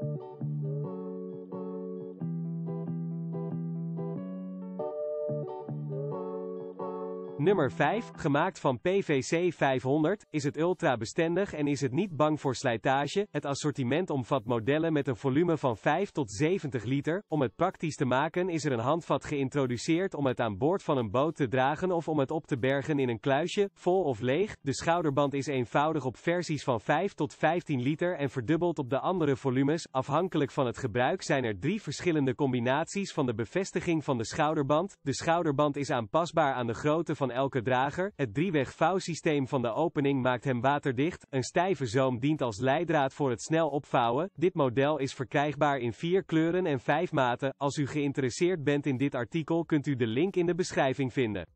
thank you Nummer 5, gemaakt van PVC 500, is het ultrabestendig en is het niet bang voor slijtage. Het assortiment omvat modellen met een volume van 5 tot 70 liter. Om het praktisch te maken is er een handvat geïntroduceerd om het aan boord van een boot te dragen of om het op te bergen in een kluisje, vol of leeg. De schouderband is eenvoudig op versies van 5 tot 15 liter en verdubbeld op de andere volumes. Afhankelijk van het gebruik zijn er drie verschillende combinaties van de bevestiging van de schouderband. De schouderband is aanpasbaar aan de grootte van elke drager, het drieweg vouwsysteem van de opening maakt hem waterdicht, een stijve zoom dient als leidraad voor het snel opvouwen, dit model is verkrijgbaar in vier kleuren en vijf maten, als u geïnteresseerd bent in dit artikel kunt u de link in de beschrijving vinden.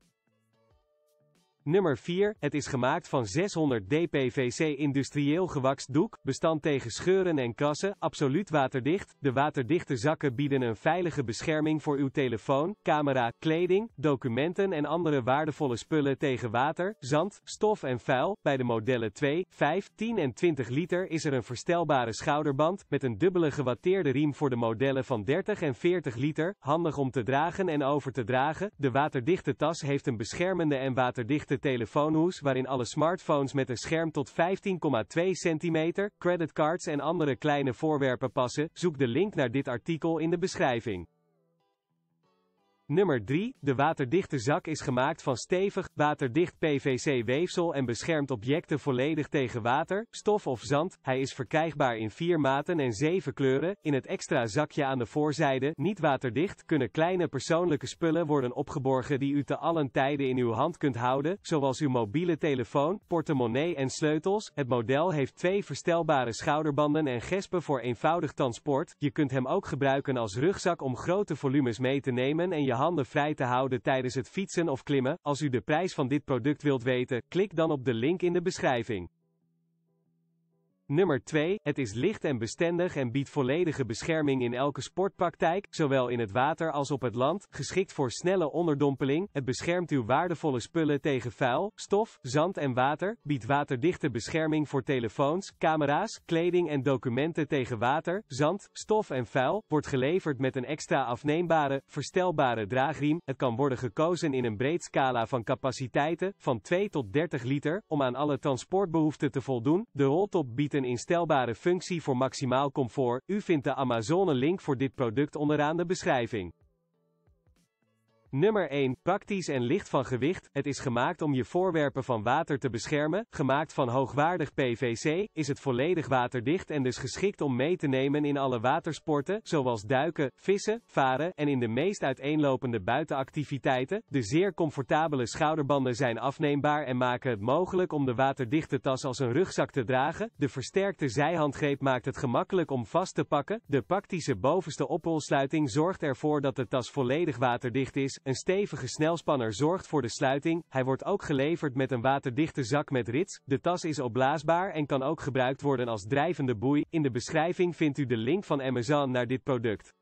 Nummer 4. Het is gemaakt van 600 DPVC industrieel gewakst doek, bestand tegen scheuren en krassen, absoluut waterdicht. De waterdichte zakken bieden een veilige bescherming voor uw telefoon, camera, kleding, documenten en andere waardevolle spullen tegen water, zand, stof en vuil. Bij de modellen 2, 5, 10 en 20 liter is er een verstelbare schouderband met een dubbele gewatteerde riem voor de modellen van 30 en 40 liter, handig om te dragen en over te dragen. De waterdichte tas heeft een beschermende en waterdichte telefoonhoes waarin alle smartphones met een scherm tot 15,2 cm, creditcards en andere kleine voorwerpen passen, zoek de link naar dit artikel in de beschrijving. Nummer 3. De waterdichte zak is gemaakt van stevig, waterdicht PVC-weefsel en beschermt objecten volledig tegen water, stof of zand. Hij is verkrijgbaar in vier maten en zeven kleuren. In het extra zakje aan de voorzijde, niet waterdicht, kunnen kleine persoonlijke spullen worden opgeborgen die u te allen tijden in uw hand kunt houden, zoals uw mobiele telefoon, portemonnee en sleutels. Het model heeft twee verstelbare schouderbanden en gespen voor eenvoudig transport. Je kunt hem ook gebruiken als rugzak om grote volumes mee te nemen en je handen vrij te houden tijdens het fietsen of klimmen. Als u de prijs van dit product wilt weten, klik dan op de link in de beschrijving. Nummer 2. Het is licht en bestendig en biedt volledige bescherming in elke sportpraktijk, zowel in het water als op het land, geschikt voor snelle onderdompeling. Het beschermt uw waardevolle spullen tegen vuil, stof, zand en water, biedt waterdichte bescherming voor telefoons, camera's, kleding en documenten tegen water, zand, stof en vuil, wordt geleverd met een extra afneembare, verstelbare draagriem. Het kan worden gekozen in een breed scala van capaciteiten, van 2 tot 30 liter, om aan alle transportbehoeften te voldoen. De roltop biedt een instelbare functie voor maximaal comfort. U vindt de Amazone link voor dit product onderaan de beschrijving. Nummer 1. Praktisch en licht van gewicht. Het is gemaakt om je voorwerpen van water te beschermen. Gemaakt van hoogwaardig PVC, is het volledig waterdicht en dus geschikt om mee te nemen in alle watersporten, zoals duiken, vissen, varen en in de meest uiteenlopende buitenactiviteiten. De zeer comfortabele schouderbanden zijn afneembaar en maken het mogelijk om de waterdichte tas als een rugzak te dragen. De versterkte zijhandgreep maakt het gemakkelijk om vast te pakken. De praktische bovenste oprolsluiting zorgt ervoor dat de tas volledig waterdicht is, een stevige snelspanner zorgt voor de sluiting, hij wordt ook geleverd met een waterdichte zak met rits, de tas is opblaasbaar en kan ook gebruikt worden als drijvende boei. In de beschrijving vindt u de link van Amazon naar dit product.